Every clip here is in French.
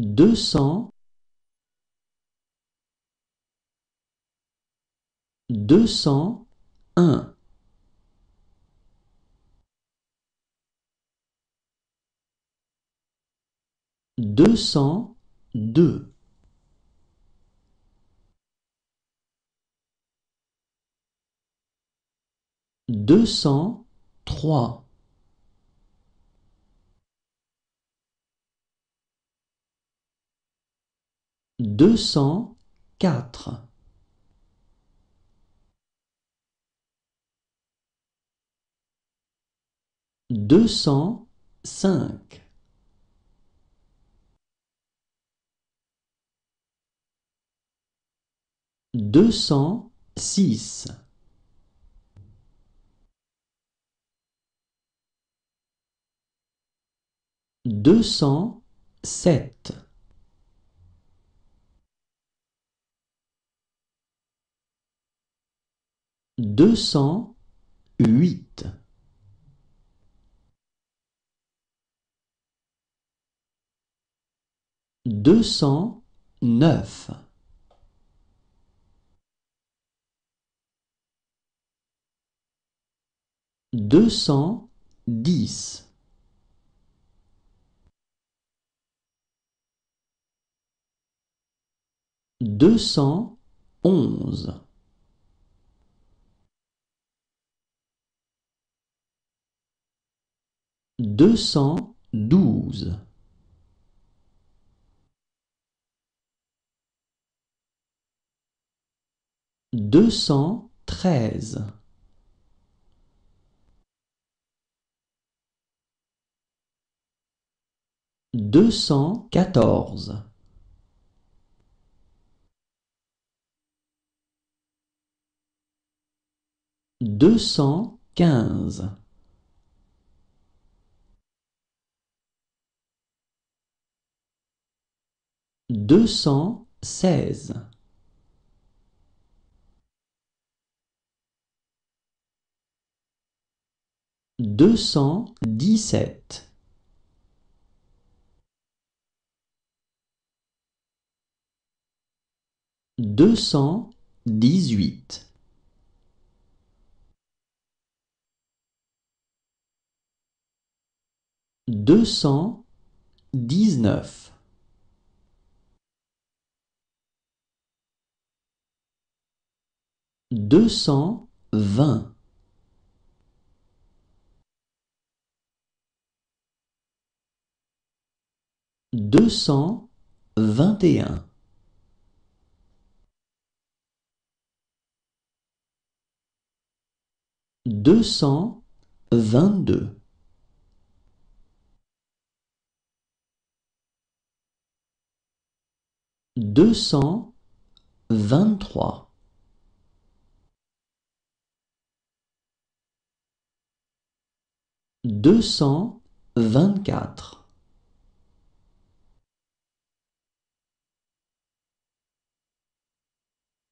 200 201 202 203 204 205 206 207 208 209 210 211 212 213 214 215 216 217 218 219 220 221 222 223 224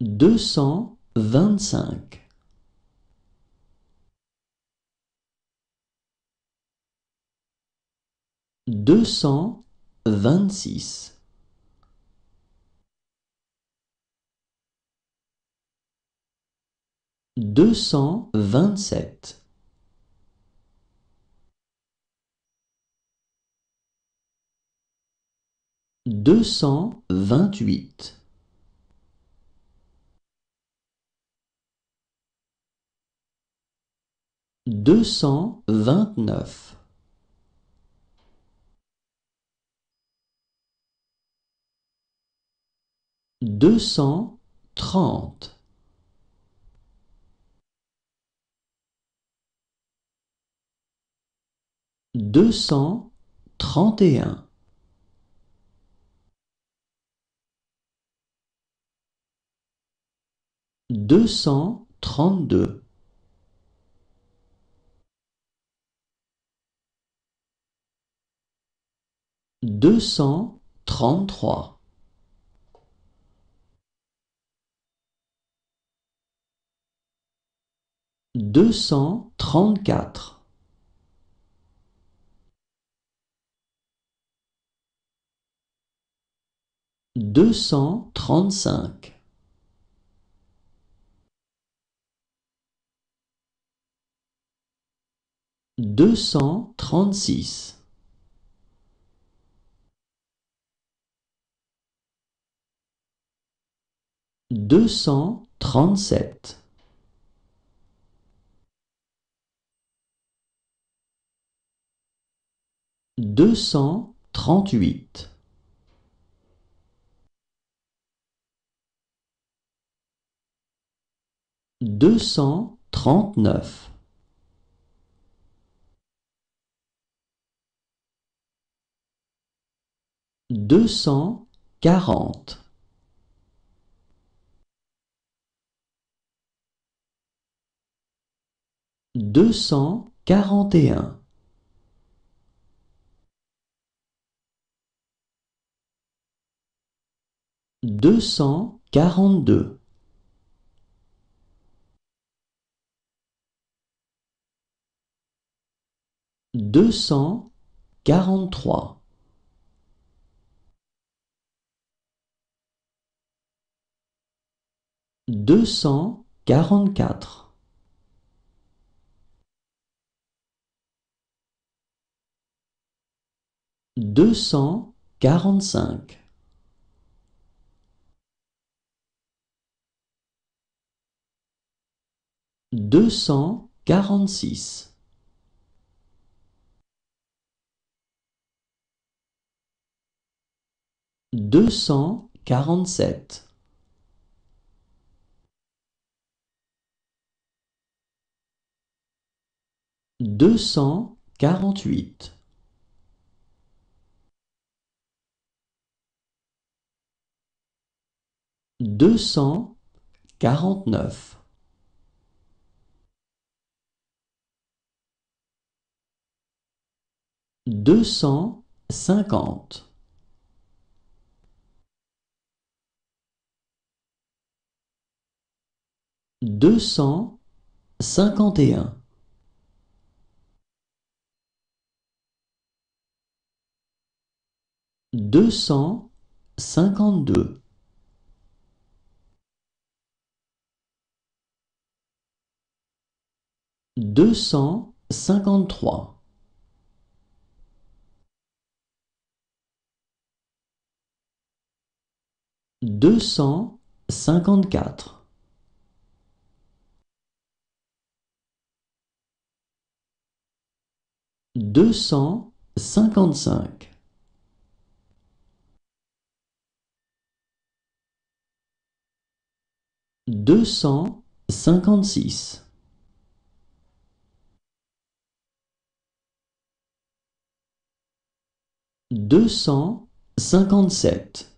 225 226 227 228 229 230 231 232 233 234 235 deux cent trente-six. deux cent trente-sept. deux cent trente-huit. deux cent trente-neuf. 240 241 242 243 deux cent quarante-quatre. deux cent quarante-cinq. deux cent quarante-six. deux cent quarante-sept deux cent quarante-huit. deux cent quarante-neuf. deux cent cinquante. Deux cent cinquante et un. deux cent cinquante-deux. deux cent cinquante-trois. deux cent cinquante-quatre. deux cent cinquante-cinq. deux cent cinquante-six. deux cent cinquante-sept.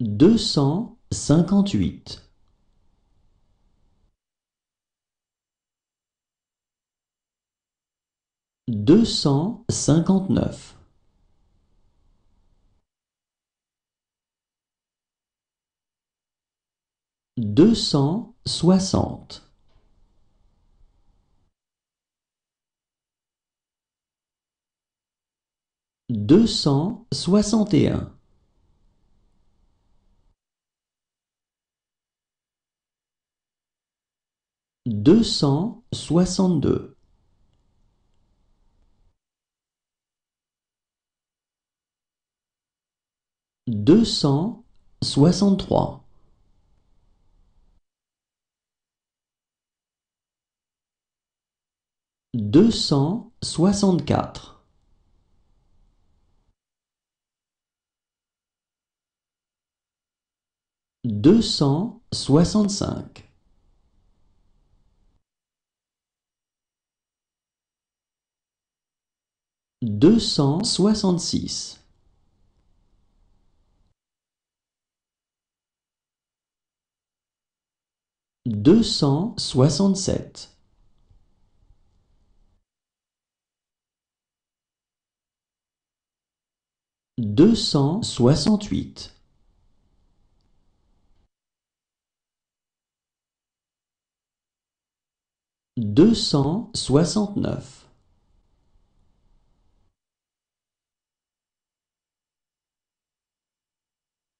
deux cent cinquante-huit. deux cent cinquante-neuf. 260 261 262 263 264 265 266 267 deux cent soixante-huit. deux cent soixante-neuf.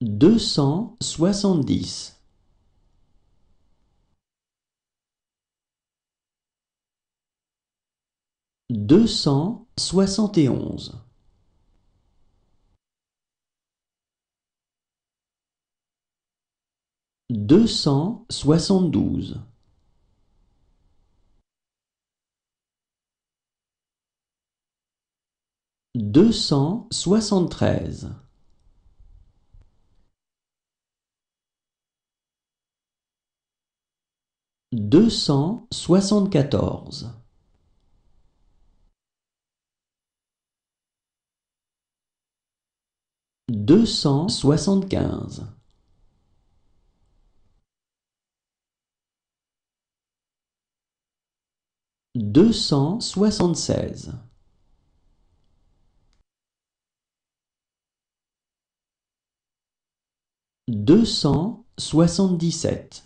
deux cent soixante-dix. deux cent soixante onze deux cent soixante-douze. deux cent soixante-treize. deux cent soixante-quatorze. deux cent soixante-quinze. deux cent soixante-seize. deux cent soixante-dix-sept.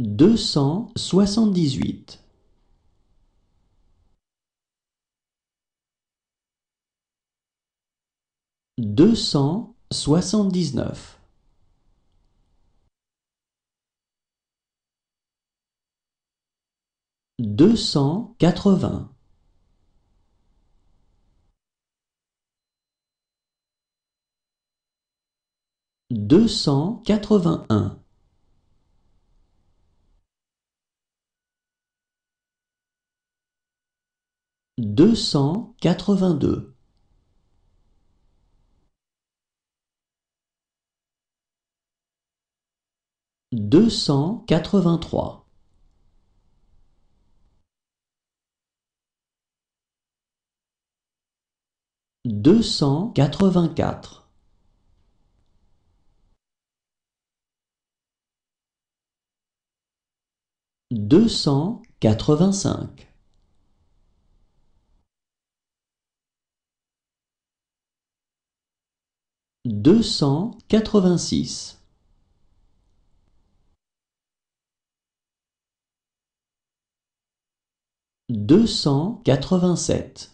deux cent soixante-dix-huit. deux cent soixante-dix-neuf. 280 281 282 283 deux cent quatre-vingt-quatre deux cent quatre-vingt-cinq deux cent quatre-vingt-six deux cent quatre-vingt-sept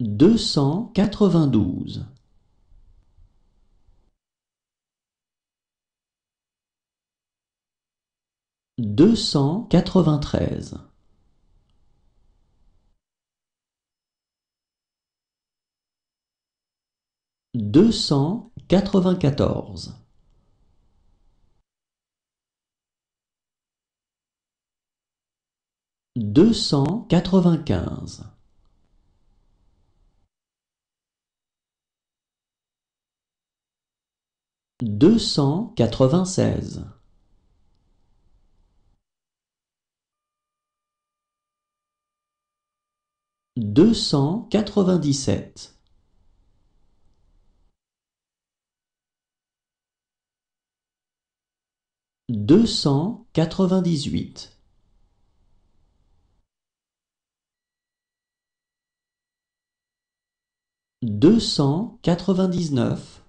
deux cent quatre-vingt-douze. deux cent quatre-vingt-treize. deux cent quatre-vingt-quatorze. deux cent quatre-vingt-quinze. deux cent quatre-vingt-seize deux cent quatre-vingt-dix-sept deux cent quatre-vingt-dix-huit deux cent quatre-vingt-dix-neuf